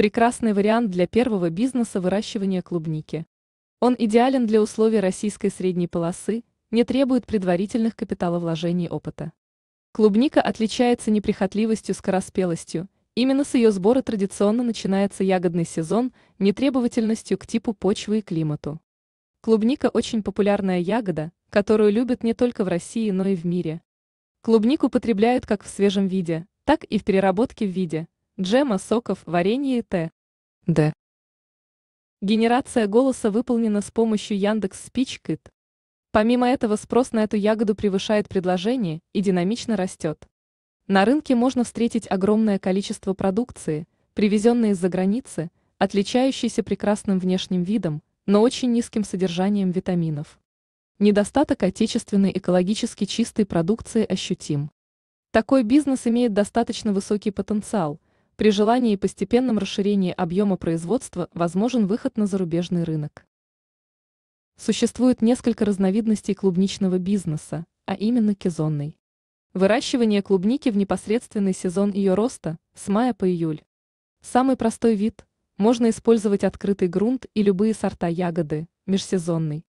Прекрасный вариант для первого бизнеса выращивания клубники. Он идеален для условий российской средней полосы, не требует предварительных капиталовложений опыта. Клубника отличается неприхотливостью, скороспелостью. Именно с ее сбора традиционно начинается ягодный сезон, нетребовательностью к типу почвы и климату. Клубника очень популярная ягода, которую любят не только в России, но и в мире. Клубнику потребляют как в свежем виде, так и в переработке в виде, джема, соков, варенье и т.д. Генерация голоса выполнена с помощью Яндекс Спичкит. Помимо этого спрос на эту ягоду превышает предложение и динамично растет. На рынке можно встретить огромное количество продукции, привезенной из-за границы, отличающейся прекрасным внешним видом, но очень низким содержанием витаминов. Недостаток отечественной экологически чистой продукции ощутим. Такой бизнес имеет достаточно высокий потенциал – при желании и постепенном расширении объема производства возможен выход на зарубежный рынок. Существует несколько разновидностей клубничного бизнеса, а именно кезонный. Выращивание клубники в непосредственный сезон ее роста с мая по июль. Самый простой вид – можно использовать открытый грунт и любые сорта ягоды, межсезонный.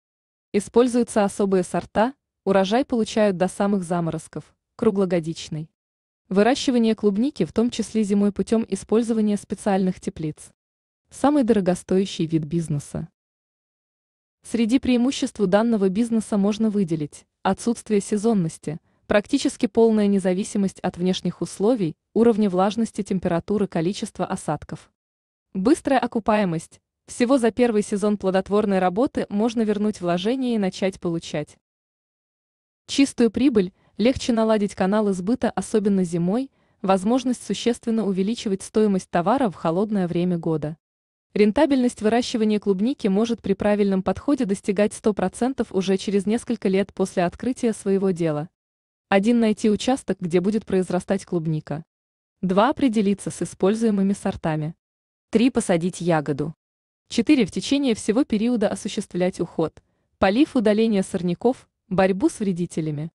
Используются особые сорта, урожай получают до самых заморозков, круглогодичный. Выращивание клубники, в том числе зимой путем использования специальных теплиц. Самый дорогостоящий вид бизнеса. Среди преимуществ данного бизнеса можно выделить отсутствие сезонности, практически полная независимость от внешних условий, уровня влажности, температуры, количества осадков. Быстрая окупаемость. Всего за первый сезон плодотворной работы можно вернуть вложение и начать получать. Чистую прибыль Легче наладить каналы сбыта, особенно зимой, возможность существенно увеличивать стоимость товара в холодное время года. Рентабельность выращивания клубники может при правильном подходе достигать 100% уже через несколько лет после открытия своего дела. 1. Найти участок, где будет произрастать клубника. 2. Определиться с используемыми сортами. 3. Посадить ягоду. 4. В течение всего периода осуществлять уход, полив удаление сорняков, борьбу с вредителями.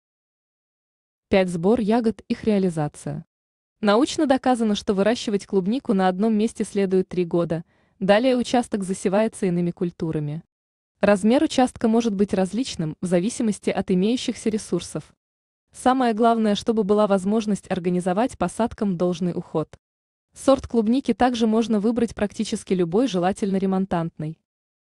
5. Сбор ягод, их реализация. Научно доказано, что выращивать клубнику на одном месте следует 3 года, далее участок засевается иными культурами. Размер участка может быть различным в зависимости от имеющихся ресурсов. Самое главное, чтобы была возможность организовать посадкам должный уход. Сорт клубники также можно выбрать практически любой, желательно ремонтантный.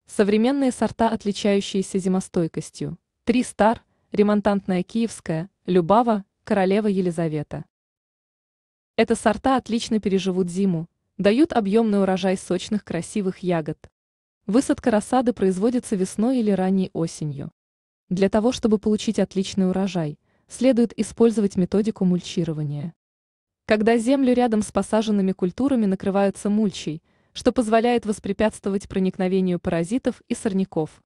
Современные сорта, отличающиеся зимостойкостью. Три стар ремонтантная киевская, любава, королева Елизавета. Это сорта отлично переживут зиму, дают объемный урожай сочных красивых ягод. Высадка рассады производится весной или ранней осенью. Для того, чтобы получить отличный урожай, следует использовать методику мульчирования. Когда землю рядом с посаженными культурами накрываются мульчей, что позволяет воспрепятствовать проникновению паразитов и сорняков.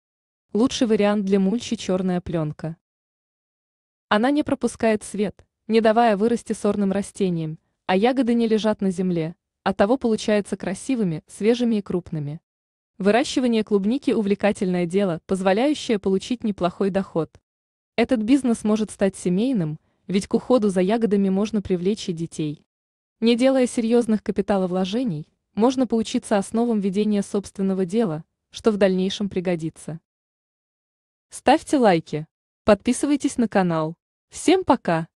Лучший вариант для мульчи – черная пленка. Она не пропускает свет, не давая вырасти сорным растениям, а ягоды не лежат на земле, а того получаются красивыми, свежими и крупными. Выращивание клубники – увлекательное дело, позволяющее получить неплохой доход. Этот бизнес может стать семейным, ведь к уходу за ягодами можно привлечь и детей. Не делая серьезных капиталовложений, можно поучиться основам ведения собственного дела, что в дальнейшем пригодится. Ставьте лайки, подписывайтесь на канал. Всем пока!